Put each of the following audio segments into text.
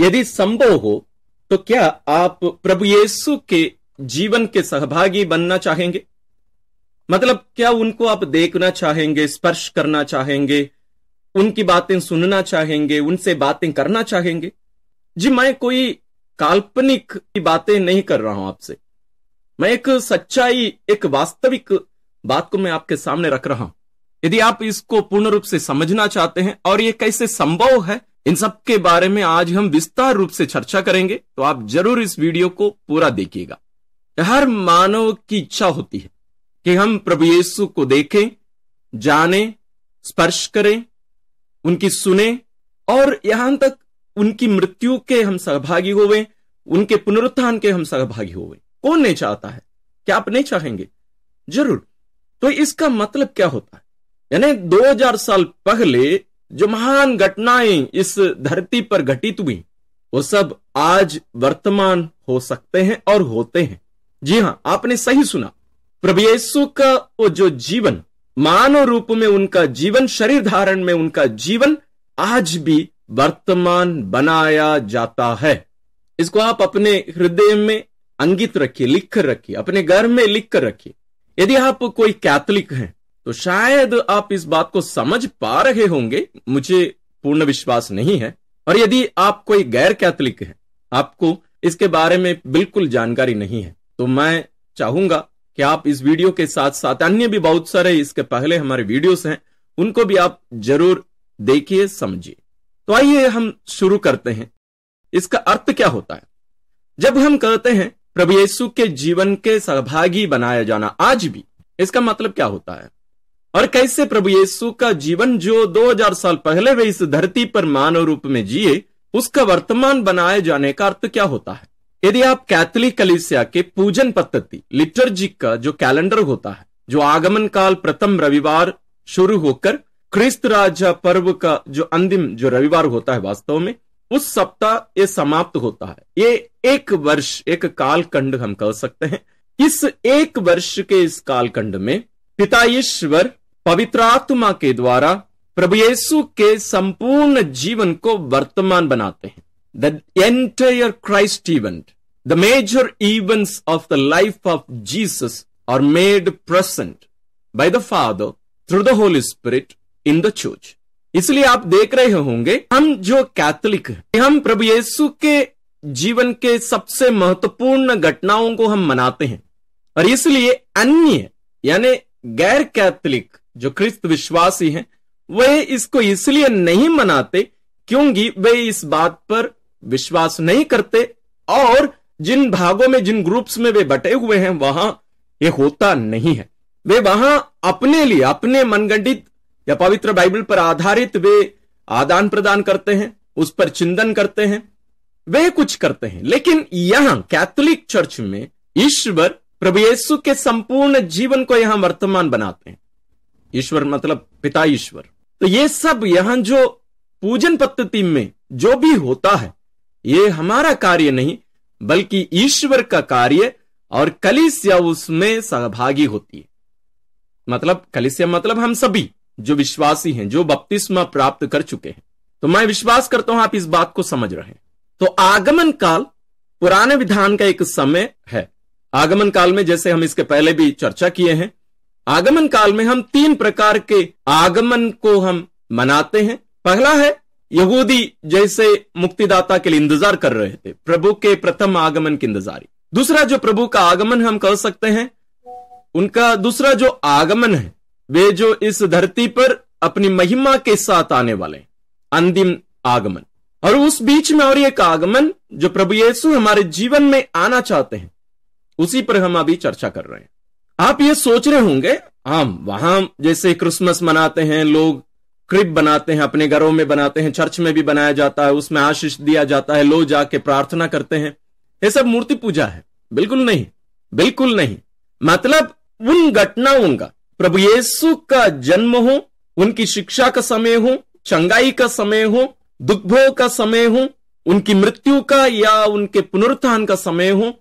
यदि संभव हो तो क्या आप प्रभु येसु के जीवन के सहभागी बनना चाहेंगे मतलब क्या उनको आप देखना चाहेंगे स्पर्श करना चाहेंगे उनकी बातें सुनना चाहेंगे उनसे बातें करना चाहेंगे जी मैं कोई काल्पनिक बातें नहीं कर रहा हूं आपसे मैं एक सच्चाई एक वास्तविक बात को मैं आपके सामने रख रहा हूं यदि आप इसको पूर्ण रूप से समझना चाहते हैं और ये कैसे संभव है इन सब के बारे में आज हम विस्तार रूप से चर्चा करेंगे तो आप जरूर इस वीडियो को पूरा देखिएगा हर मानव की इच्छा होती है कि हम प्रभु येसु को देखें जाने स्पर्श करें उनकी सुने और यहां तक उनकी मृत्यु के हम सहभागी होवे उनके पुनरुत्थान के हम सहभागी होवे कौन नहीं चाहता है क्या आप नहीं चाहेंगे जरूर तो इसका मतलब क्या होता है यानी 2000 साल पहले जो महान घटनाएं इस धरती पर घटित हुई वो सब आज वर्तमान हो सकते हैं और होते हैं जी हां आपने सही सुना प्रभु यीशु का वो जो जीवन मानव रूप में उनका जीवन शरीर धारण में उनका जीवन आज भी वर्तमान बनाया जाता है इसको आप अपने हृदय में अंगित रखिए लिख कर रखिए अपने घर में लिख कर रखिए यदि आप कोई कैथलिक हैं तो शायद आप इस बात को समझ पा रहे होंगे मुझे पूर्ण विश्वास नहीं है और यदि आप कोई गैर कैथलिक है आपको इसके बारे में बिल्कुल जानकारी नहीं है तो मैं चाहूंगा कि आप इस वीडियो के साथ साथ अन्य भी बहुत सारे इसके पहले हमारे वीडियोस हैं उनको भी आप जरूर देखिए समझिए तो आइए हम शुरू करते हैं इसका अर्थ क्या होता है जब हम कहते हैं प्रभु येसु के जीवन के सहभागी बनाया जाना आज भी इसका मतलब क्या होता है और कैसे प्रभु यीशु का जीवन जो 2000 साल पहले वे इस धरती पर मानव रूप में जिए उसका वर्तमान बनाए जाने का अर्थ क्या होता है यदि आप कैथोलिक कलिसिया के पूजन पद्धति लिटर्जिक का जो कैलेंडर होता है जो आगमन काल प्रथम रविवार शुरू होकर क्रिस्त राजा पर्व का जो अंतिम जो रविवार होता है वास्तव में उस सप्ताह ये समाप्त होता है ये एक वर्ष एक कालखंड हम कह सकते हैं इस एक वर्ष के इस कालखंड में पिता ईश्वर पवित्र आत्मा के द्वारा प्रभु येसु के संपूर्ण जीवन को वर्तमान बनाते हैं the entire Christ event the major events of the life of Jesus are made present by the Father through the Holy Spirit in the church इसलिए आप देख रहे होंगे हम जो कैथोलिक है हम प्रभु येसु के जीवन के सबसे महत्वपूर्ण घटनाओं को हम मनाते हैं और इसलिए अन्य यानी गैर कैथोलिक जो ख्रिस्त विश्वासी हैं वह इसको इसलिए नहीं मनाते क्योंकि वे इस बात पर विश्वास नहीं करते और जिन भागों में जिन ग्रुप्स में वे बटे हुए हैं वहां ये होता नहीं है वे वहां अपने लिए अपने मनगंडित या पवित्र बाइबल पर आधारित वे आदान प्रदान करते हैं उस पर चिंतन करते हैं वे कुछ करते हैं लेकिन यहां कैथोलिक चर्च में ईश्वर प्रभु येसु के संपूर्ण जीवन को यहां वर्तमान बनाते हैं ईश्वर मतलब पिता ईश्वर तो ये सब यहां जो पूजन पद्धति में जो भी होता है ये हमारा कार्य नहीं बल्कि ईश्वर का कार्य और कलिसिया उसमें सहभागी होती है मतलब कलिसिया मतलब हम सभी जो विश्वासी हैं जो बपतिस्मा प्राप्त कर चुके हैं तो मैं विश्वास करता हूं आप इस बात को समझ रहे हैं तो आगमन काल पुराने विधान का एक समय है आगमन काल में जैसे हम इसके पहले भी चर्चा किए हैं आगमन काल में हम तीन प्रकार के आगमन को हम मनाते हैं पहला है यहूदी जैसे मुक्तिदाता के लिए इंतजार कर रहे थे प्रभु के प्रथम आगमन की इंतजारी दूसरा जो प्रभु का आगमन हम कह सकते हैं उनका दूसरा जो आगमन है वे जो इस धरती पर अपनी महिमा के साथ आने वाले अंतिम आगमन और उस बीच में और एक आगमन जो प्रभु येसु हमारे जीवन में आना चाहते हैं उसी पर हम अभी चर्चा कर रहे हैं आप ये सोच रहे होंगे हम हाँ, वहां जैसे क्रिसमस मनाते हैं लोग क्रिप बनाते हैं अपने घरों में बनाते हैं चर्च में भी बनाया जाता है उसमें आशीष दिया जाता है लोग जाके प्रार्थना करते हैं ये सब मूर्ति पूजा है बिल्कुल नहीं बिल्कुल नहीं मतलब उन घटनाओं का प्रभु येसु का जन्म हो उनकी शिक्षा का समय हो चंगाई का समय हो दुख का समय हो उनकी मृत्यु का या उनके पुनरुत्थान का समय हो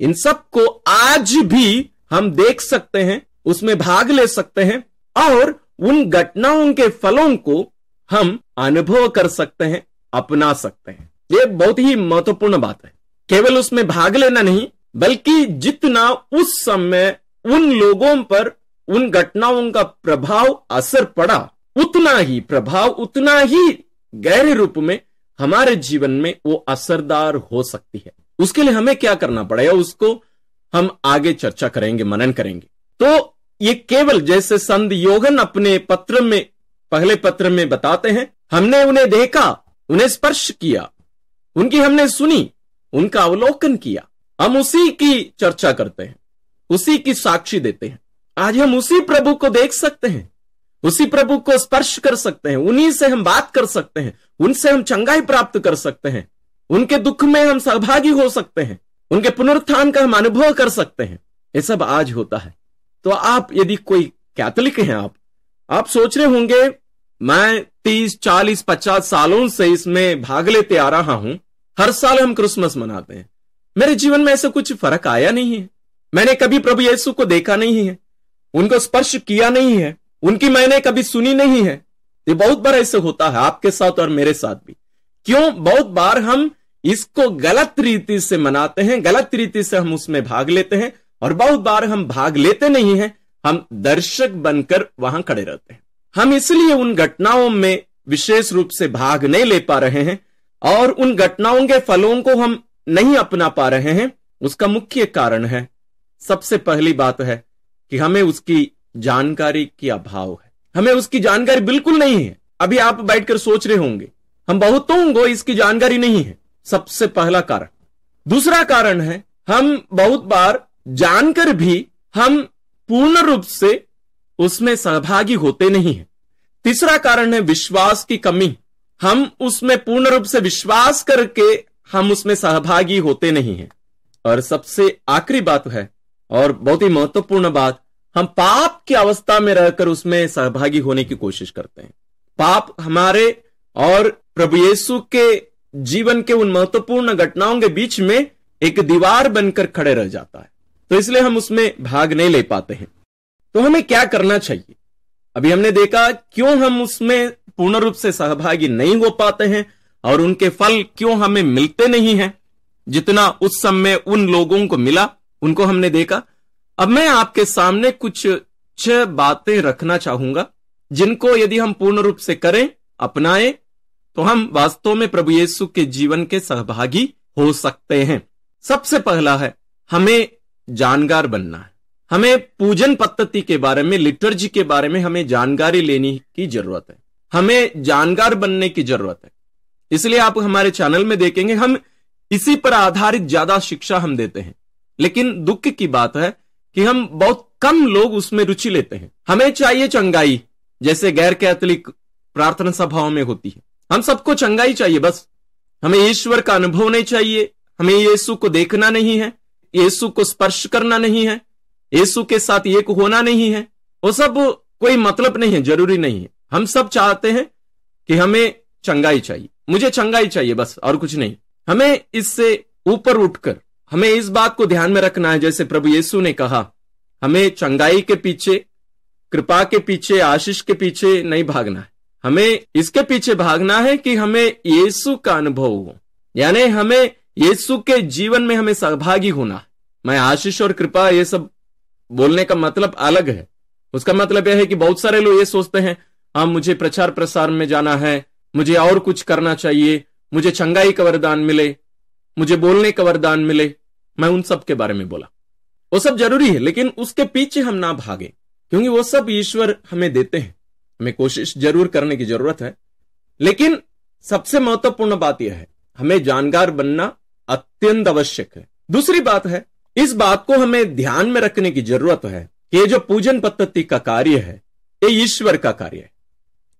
इन सब को आज भी हम देख सकते हैं उसमें भाग ले सकते हैं और उन घटनाओं के फलों को हम अनुभव कर सकते हैं अपना सकते हैं ये बहुत ही महत्वपूर्ण बात है केवल उसमें भाग लेना नहीं बल्कि जितना उस समय उन लोगों पर उन घटनाओं का प्रभाव असर पड़ा उतना ही प्रभाव उतना ही गहरे रूप में हमारे जीवन में वो असरदार हो सकती है उसके लिए हमें क्या करना पड़ेगा उसको हम आगे चर्चा करेंगे मनन करेंगे तो ये केवल जैसे संत योगन अपने पत्र में पहले पत्र में बताते हैं हमने उन्हें देखा उन्हें स्पर्श किया उनकी हमने सुनी उनका अवलोकन किया हम उसी की चर्चा करते हैं उसी की साक्षी देते हैं आज हम उसी प्रभु को देख सकते हैं उसी प्रभु को स्पर्श कर सकते हैं उन्हीं से हम बात कर सकते हैं उनसे हम चंगाई प्राप्त कर सकते हैं उनके दुख में हम सहभागी हो सकते हैं उनके पुनरुत्थान का हम अनुभव कर सकते हैं ये सब आज होता है तो आप यदि कोई कैथोलिक हैं आप आप सोच रहे होंगे मैं तीस चालीस पचास सालों से इसमें भाग लेते आ रहा हूं हर साल हम क्रिसमस मनाते हैं मेरे जीवन में ऐसा कुछ फर्क आया नहीं है मैंने कभी प्रभु येसु को देखा नहीं है उनको स्पर्श किया नहीं है उनकी मैंने कभी सुनी नहीं है ये बहुत बार ऐसे होता है आपके साथ और मेरे साथ भी क्यों बहुत बार हम इसको गलत रीति से मनाते हैं गलत रीति से हम उसमें भाग लेते हैं और बहुत बार हम भाग लेते नहीं हैं हम दर्शक बनकर वहां खड़े रहते हैं हम इसलिए उन घटनाओं में विशेष रूप से भाग नहीं ले पा रहे हैं और उन घटनाओं के फलों को हम नहीं अपना पा रहे हैं उसका मुख्य कारण है सबसे पहली बात है कि हमें उसकी जानकारी की अभाव है हमें उसकी जानकारी बिल्कुल नहीं है अभी आप बैठकर सोच रहे होंगे हम बहुतों को इसकी जानकारी नहीं है सबसे पहला कारण दूसरा कारण है हम बहुत बार जानकर भी हम पूर्ण रूप से उसमें सहभागी होते नहीं है तीसरा कारण है विश्वास की कमी हम उसमें पूर्ण रूप से विश्वास करके हम उसमें सहभागी होते नहीं है और सबसे आखिरी बात है और बहुत ही महत्वपूर्ण बात हम पाप की अवस्था में रहकर उसमें सहभागी होने की कोशिश करते हैं पाप हमारे और प्रभु येसु के जीवन के उन महत्वपूर्ण घटनाओं के बीच में एक दीवार बनकर खड़े रह जाता है तो इसलिए हम उसमें भाग नहीं ले पाते हैं तो हमें क्या करना चाहिए अभी हमने देखा क्यों हम उसमें पूर्ण रूप से सहभागी नहीं हो पाते हैं और उनके फल क्यों हमें मिलते नहीं हैं जितना उस समय उन लोगों को मिला उनको हमने देखा अब मैं आपके सामने कुछ छह बातें रखना चाहूंगा जिनको यदि हम पूर्ण रूप से करें अपनाएं तो हम वास्तव में प्रभु येसु के जीवन के सहभागी हो सकते हैं सबसे पहला है हमें जानकार बनना है हमें पूजन पद्धति के बारे में लिटर्जी के बारे में हमें जानकारी लेने की जरूरत है हमें जानकार बनने की जरूरत है इसलिए आप हमारे चैनल में देखेंगे हम इसी पर आधारित ज्यादा शिक्षा हम देते हैं लेकिन दुख की बात है कि हम बहुत कम लोग उसमें रुचि लेते हैं हमें चाहिए चंगाई जैसे गैर कैथलिक प्रार्थना सभाओं में होती है हम सबको चंगाई चाहिए बस हमें ईश्वर का अनुभव नहीं चाहिए हमें यीशु को देखना नहीं है यीशु को स्पर्श करना नहीं है यीशु के साथ एक होना नहीं है वो सब कोई मतलब नहीं है जरूरी नहीं है हम सब चाहते हैं कि हमें चंगाई चाहिए मुझे चंगाई चाहिए बस और कुछ नहीं हमें इससे ऊपर उठकर हमें इस बात को ध्यान में रखना है जैसे प्रभु येसु ने कहा हमें चंगाई के पीछे कृपा के पीछे आशीष के पीछे नहीं भागना है हमें इसके पीछे भागना है कि हमें यीशु का अनुभव हो यानी हमें यीशु के जीवन में हमें सहभागी होना मैं आशीष और कृपा ये सब बोलने का मतलब अलग है उसका मतलब यह है कि बहुत सारे लोग ये सोचते हैं हाँ मुझे प्रचार प्रसार में जाना है मुझे और कुछ करना चाहिए मुझे चंगाई का वरदान मिले मुझे बोलने का वरदान मिले मैं उन सब के बारे में बोला वो सब जरूरी है लेकिन उसके पीछे हम ना भागे क्योंकि वो सब ईश्वर हमें देते हैं हमें कोशिश जरूर करने की जरूरत है लेकिन सबसे महत्वपूर्ण बात यह है हमें जानकार बनना अत्यंत आवश्यक है दूसरी बात है इस बात को हमें ध्यान में रखने की जरूरत है कि जो पूजन पद्धति का कार्य है ये ईश्वर का कार्य है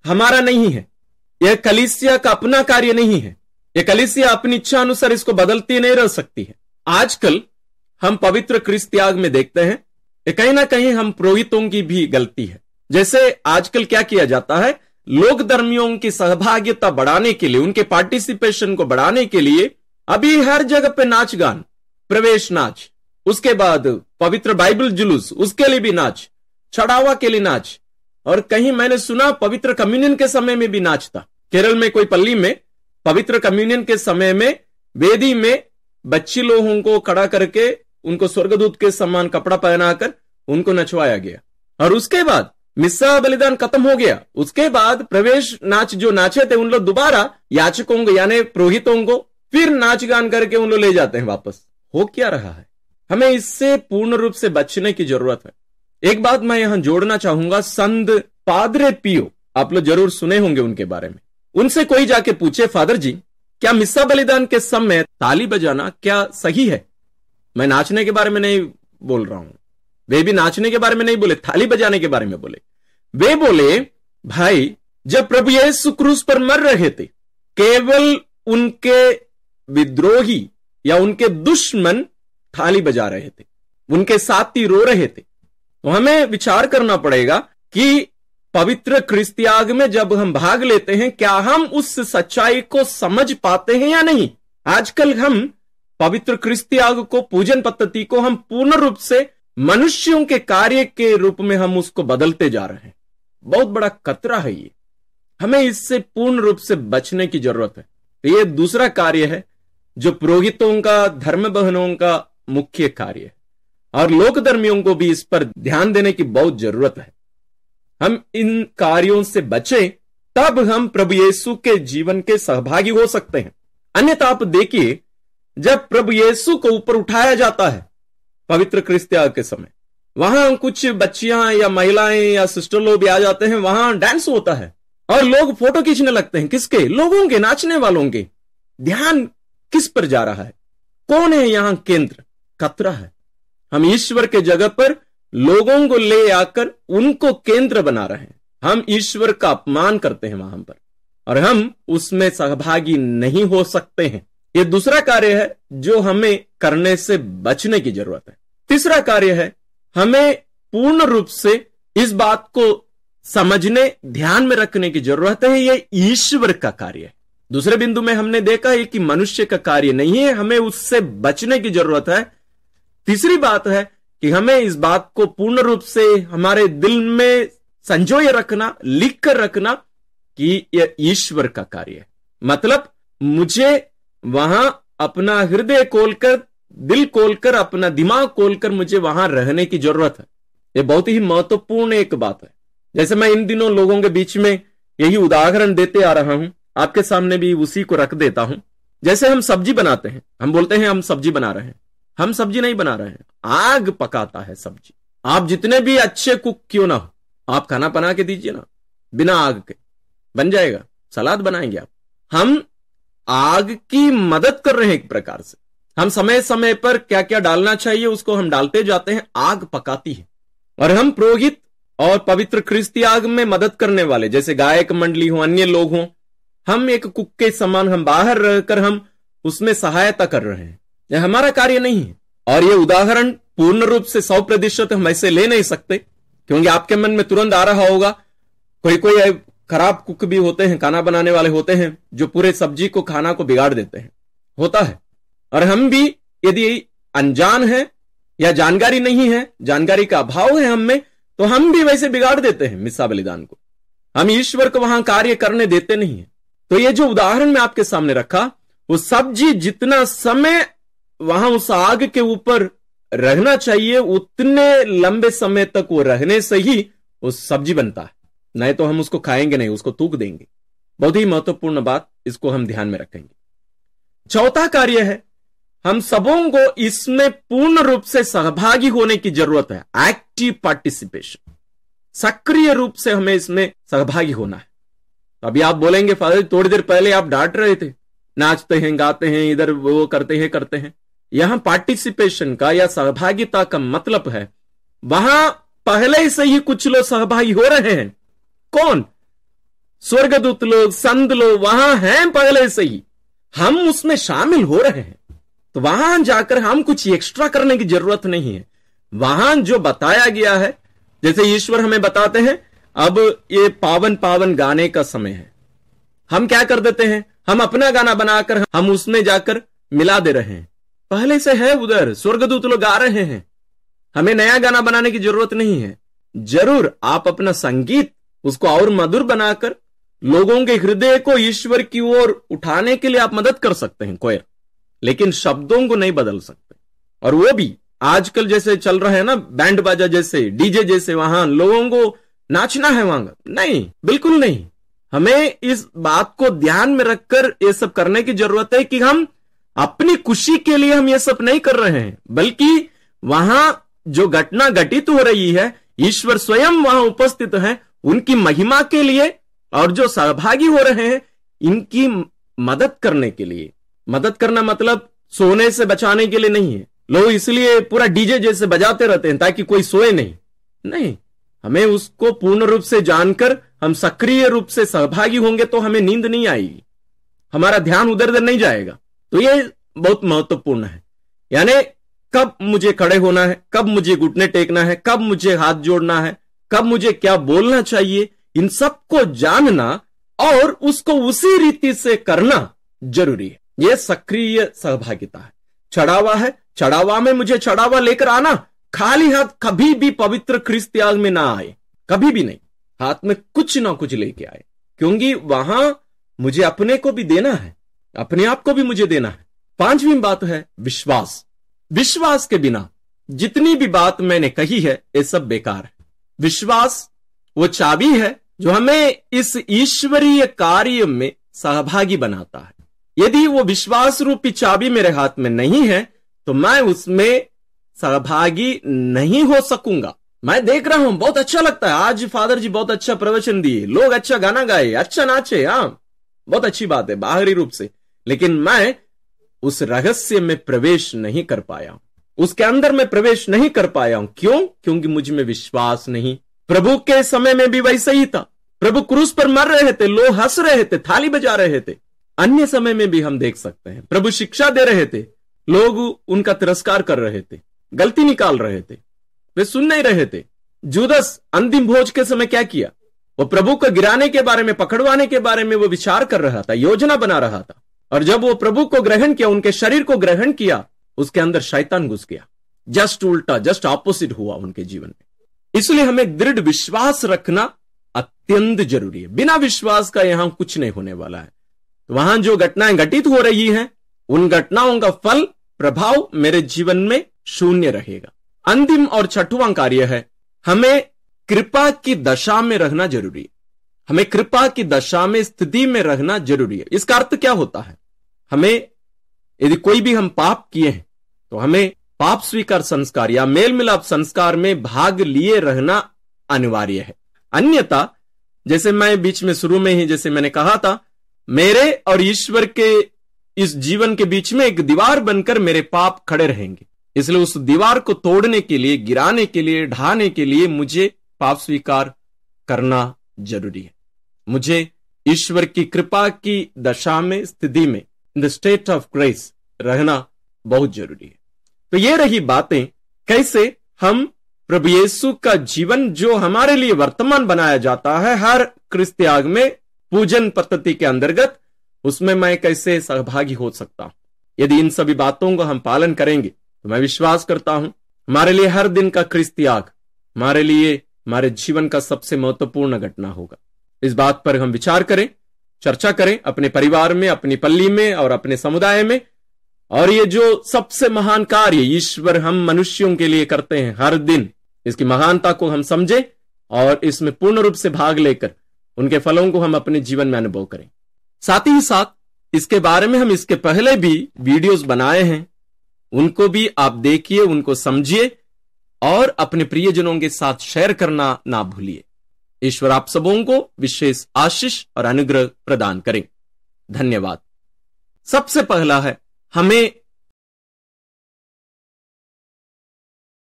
हमारा नहीं है यह कलिसिया का अपना कार्य नहीं है यह कलिसिया अपनी इच्छा अनुसार इसको बदलती नहीं रह सकती है आजकल हम पवित्र क्रिस्त्याग में देखते हैं कहीं ना कहीं हम पुरोहितों की भी गलती है जैसे आजकल क्या किया जाता है लोक धर्मियों की सहभागिता बढ़ाने के लिए उनके पार्टिसिपेशन को बढ़ाने के लिए अभी हर जगह पे नाच गान प्रवेश नाच उसके बाद पवित्र बाइबल जुलूस उसके लिए भी नाच छड़ावा के लिए नाच और कहीं मैंने सुना पवित्र कम्युनियन के समय में भी नाच था केरल में कोई पल्ली में पवित्र कम्युनियन के समय में वेदी में बच्ची लोगों को खड़ा करके उनको स्वर्गदूत के समान कपड़ा पहनाकर उनको नचवाया गया और उसके बाद मिस्सा बलिदान खत्म हो गया उसके बाद प्रवेश नाच जो नाचे थे उन लोग दोबारा याचकों को यानी पुरोहितों को फिर नाच गान करके उन लोग ले जाते हैं वापस हो क्या रहा है हमें इससे पूर्ण रूप से बचने की जरूरत है एक बात मैं यहां जोड़ना चाहूंगा संत पादरे पियो आप लोग जरूर सुने होंगे उनके बारे में उनसे कोई जाके पूछे फादर जी क्या मिस्सा बलिदान के समय ताली बजाना क्या सही है मैं नाचने के बारे में नहीं बोल रहा हूं वे भी नाचने के बारे में नहीं बोले थाली बजाने के बारे में बोले वे बोले भाई जब प्रभु यीशु क्रूस पर मर रहे थे केवल उनके विद्रोही या उनके दुश्मन थाली बजा रहे थे उनके साथी रो रहे थे तो हमें विचार करना पड़ेगा कि पवित्र क्रिस्तियाग में जब हम भाग लेते हैं क्या हम उस सच्चाई को समझ पाते हैं या नहीं आजकल हम पवित्र क्रिस्तियाग को पूजन पद्धति को हम पूर्ण रूप से मनुष्यों के कार्य के रूप में हम उसको बदलते जा रहे हैं बहुत बड़ा खतरा है ये हमें इससे पूर्ण रूप से बचने की जरूरत है तो ये दूसरा कार्य है जो पुरोहितों का धर्म बहनों का मुख्य कार्य है और लोक धर्मियों को भी इस पर ध्यान देने की बहुत जरूरत है हम इन कार्यों से बचे तब हम प्रभु येसु के जीवन के सहभागी हो सकते हैं अन्यथा आप देखिए जब प्रभु येसु को ऊपर उठाया जाता है पवित्र क्रिस्तिया के समय वहां कुछ बच्चियां या महिलाएं या सिस्टर लोग भी आ जाते हैं वहां डांस होता है और लोग फोटो खींचने लगते हैं किसके लोगों के नाचने वालों के ध्यान किस पर जा रहा है कौन है यहां केंद्र कतरा है हम ईश्वर के जगह पर लोगों को ले आकर उनको केंद्र बना रहे हैं हम ईश्वर का अपमान करते हैं वहां पर और हम उसमें सहभागी नहीं हो सकते हैं ये दूसरा कार्य है जो हमें करने से बचने की जरूरत है तीसरा कार्य है हमें पूर्ण रूप से इस बात को समझने ध्यान में रखने की जरूरत है यह ईश्वर का कार्य है दूसरे बिंदु में हमने देखा है कि मनुष्य का कार्य नहीं है हमें उससे बचने की जरूरत है तीसरी बात है कि हमें इस बात को पूर्ण रूप से हमारे दिल में संजोय रखना लिख कर रखना कि यह ईश्वर का कार्य है मतलब मुझे वहां अपना हृदय खोलकर दिल खोलकर अपना दिमाग खोलकर मुझे वहां रहने की जरूरत है यह बहुत ही महत्वपूर्ण एक बात है जैसे मैं इन दिनों लोगों के बीच में यही उदाहरण देते आ रहा हूं आपके सामने भी उसी को रख देता हूं जैसे हम सब्जी बनाते हैं हम बोलते हैं हम सब्जी बना रहे हैं हम सब्जी नहीं बना रहे हैं आग पकाता है सब्जी आप जितने भी अच्छे कुक क्यों ना हो आप खाना बना के दीजिए ना बिना आग के बन जाएगा सलाद बनाएंगे आप हम आग की मदद कर रहे हैं एक प्रकार से हम समय समय पर क्या क्या डालना चाहिए उसको हम डालते जाते हैं आग पकाती है और हम पुरोहित और पवित्र ख्रिस्ती आग में मदद करने वाले जैसे गायक मंडली हो अन्य लोग हों हम एक कुक के समान हम बाहर रहकर हम उसमें सहायता कर रहे हैं यह हमारा कार्य नहीं है और ये उदाहरण पूर्ण रूप से सौ प्रतिशत हम ऐसे ले नहीं सकते क्योंकि आपके मन में तुरंत आ रहा होगा कोई कोई खराब कुक भी होते हैं खाना बनाने वाले होते हैं जो पूरे सब्जी को खाना को बिगाड़ देते हैं होता है और हम भी यदि अनजान है या जानकारी नहीं है जानकारी का अभाव है हम में तो हम भी वैसे बिगाड़ देते हैं मिसा बलिदान को हम ईश्वर को वहां कार्य करने देते नहीं है तो ये जो उदाहरण मैं आपके सामने रखा वो सब्जी जितना समय वहां उस आग के ऊपर रहना चाहिए उतने लंबे समय तक वो रहने से ही वो सब्जी बनता है नहीं तो हम उसको खाएंगे नहीं उसको तूक देंगे बहुत ही महत्वपूर्ण बात इसको हम ध्यान में रखेंगे चौथा कार्य है हम सबों को इसमें पूर्ण रूप से सहभागी होने की जरूरत है एक्टिव पार्टिसिपेशन सक्रिय रूप से हमें इसमें सहभागी होना है तो अभी आप बोलेंगे फादर थोड़ी देर पहले आप डांट रहे थे नाचते हैं गाते हैं इधर वो करते हैं करते हैं यहां पार्टिसिपेशन का या सहभागिता का मतलब है वहां पहले से ही कुछ लोग सहभागी हो रहे हैं कौन स्वर्गदूत लोग संत लोग वहां हैं पहले से ही हम उसमें शामिल हो रहे हैं तो वहां जाकर हम कुछ एक्स्ट्रा करने की जरूरत नहीं है वहां जो बताया गया है जैसे ईश्वर हमें बताते हैं अब ये पावन पावन गाने का समय है हम क्या कर देते हैं हम अपना गाना बनाकर हम उसमें जाकर मिला दे रहे हैं पहले से है उधर स्वर्गदूत लोग गा रहे हैं हमें नया गाना बनाने की जरूरत नहीं है जरूर आप अपना संगीत उसको और मधुर बनाकर लोगों के हृदय को ईश्वर की ओर उठाने के लिए आप मदद कर सकते हैं कोयर लेकिन शब्दों को नहीं बदल सकते और वो भी आजकल जैसे चल रहा है ना बैंड बाजा जैसे डीजे जैसे वहां लोगों को नाचना है वहां नहीं बिल्कुल नहीं हमें इस बात को ध्यान में रखकर ये सब करने की जरूरत है कि हम अपनी खुशी के लिए हम ये सब नहीं कर रहे हैं बल्कि वहां जो घटना घटित हो रही है ईश्वर स्वयं वहां उपस्थित है उनकी महिमा के लिए और जो सहभागी हो रहे हैं इनकी मदद करने के लिए मदद करना मतलब सोने से बचाने के लिए नहीं है लोग इसलिए पूरा डीजे जैसे बजाते रहते हैं ताकि कोई सोए नहीं नहीं हमें उसको पूर्ण रूप से जानकर हम सक्रिय रूप से सहभागी होंगे तो हमें नींद नहीं आएगी हमारा ध्यान उधर उधर नहीं जाएगा तो ये बहुत महत्वपूर्ण है यानी कब मुझे खड़े होना है कब मुझे घुटने टेकना है कब मुझे हाथ जोड़ना है कब मुझे क्या बोलना चाहिए इन सबको जानना और उसको उसी रीति से करना जरूरी है ये सक्रिय सहभागिता है चढ़ावा है चढ़ावा में मुझे चढ़ावा लेकर आना खाली हाथ कभी भी पवित्र क्रिस्त में ना आए कभी भी नहीं हाथ में कुछ ना कुछ लेके आए क्योंकि वहां मुझे अपने को भी देना है अपने आप को भी मुझे देना है पांचवी बात है विश्वास विश्वास के बिना जितनी भी बात मैंने कही है ये सब बेकार है विश्वास वो चाबी है जो हमें इस ईश्वरीय कार्य में सहभागी बनाता है यदि वो विश्वास रूपी चाबी मेरे हाथ में नहीं है तो मैं उसमें सहभागी नहीं हो सकूंगा मैं देख रहा हूं बहुत अच्छा लगता है आज फादर जी बहुत अच्छा प्रवचन दिए लोग अच्छा गाना गाए अच्छा नाचे हाँ बहुत अच्छी बात है बाहरी रूप से लेकिन मैं उस रहस्य में प्रवेश नहीं कर पाया उसके अंदर मैं प्रवेश नहीं कर पाया हूं क्यों क्योंकि मुझ में विश्वास नहीं प्रभु के समय में भी वैसे ही था प्रभु क्रूस पर मर रहे थे लोग हंस रहे थे थाली बजा रहे थे अन्य समय में भी हम देख सकते हैं प्रभु शिक्षा दे रहे थे लोग उनका तिरस्कार कर रहे थे गलती निकाल रहे थे वे सुन नहीं रहे थे जुदस अंतिम भोज के समय क्या किया वो प्रभु को गिराने के बारे में पकड़वाने के बारे में वो विचार कर रहा था योजना बना रहा था और जब वो प्रभु को ग्रहण किया उनके शरीर को ग्रहण किया उसके अंदर शैतान घुस गया जस्ट उल्टा जस्ट ऑपोजिट हुआ उनके जीवन में इसलिए हमें दृढ़ विश्वास रखना अत्यंत जरूरी है बिना विश्वास का यहां कुछ नहीं होने वाला है वहां जो घटनाएं घटित हो रही हैं उन घटनाओं का फल प्रभाव मेरे जीवन में शून्य रहेगा अंतिम और छठवां कार्य है हमें कृपा की दशा में रहना जरूरी है हमें कृपा की दशा में स्थिति में रहना जरूरी है इसका अर्थ क्या होता है हमें यदि कोई भी हम पाप किए हैं तो हमें पाप स्वीकार संस्कार या मेल मिलाप संस्कार में भाग लिए रहना अनिवार्य है अन्यथा जैसे मैं बीच में शुरू में ही जैसे मैंने कहा था मेरे और ईश्वर के इस जीवन के बीच में एक दीवार बनकर मेरे पाप खड़े रहेंगे इसलिए उस दीवार को तोड़ने के लिए गिराने के लिए ढाने के लिए मुझे पाप स्वीकार करना जरूरी है मुझे ईश्वर की कृपा की दशा में स्थिति में in the state of grace रहना बहुत जरूरी है तो ये रही बातें कैसे हम प्रभु येसु का जीवन जो हमारे लिए वर्तमान बनाया जाता है हर क्रिस्त्याग में पूजन पद्धति के अंतर्गत उसमें मैं कैसे सहभागी हो सकता हूं यदि इन सभी बातों को हम पालन करेंगे तो मैं विश्वास करता हूं हमारे लिए हर दिन का क्रिस्त त्याग हमारे लिए हमारे जीवन का सबसे महत्वपूर्ण घटना होगा इस बात पर हम विचार करें चर्चा करें अपने परिवार में अपनी पल्ली में और अपने समुदाय में और ये जो सबसे महान कार्य ईश्वर हम मनुष्यों के लिए करते हैं हर दिन इसकी महानता को हम समझें और इसमें पूर्ण रूप से भाग लेकर उनके फलों को हम अपने जीवन में अनुभव करें साथ ही साथ इसके बारे में हम इसके पहले भी वीडियोस बनाए हैं उनको भी आप देखिए उनको समझिए और अपने प्रियजनों के साथ शेयर करना ना भूलिए ईश्वर आप सबों को विशेष आशीष और अनुग्रह प्रदान करें धन्यवाद सबसे पहला है हमें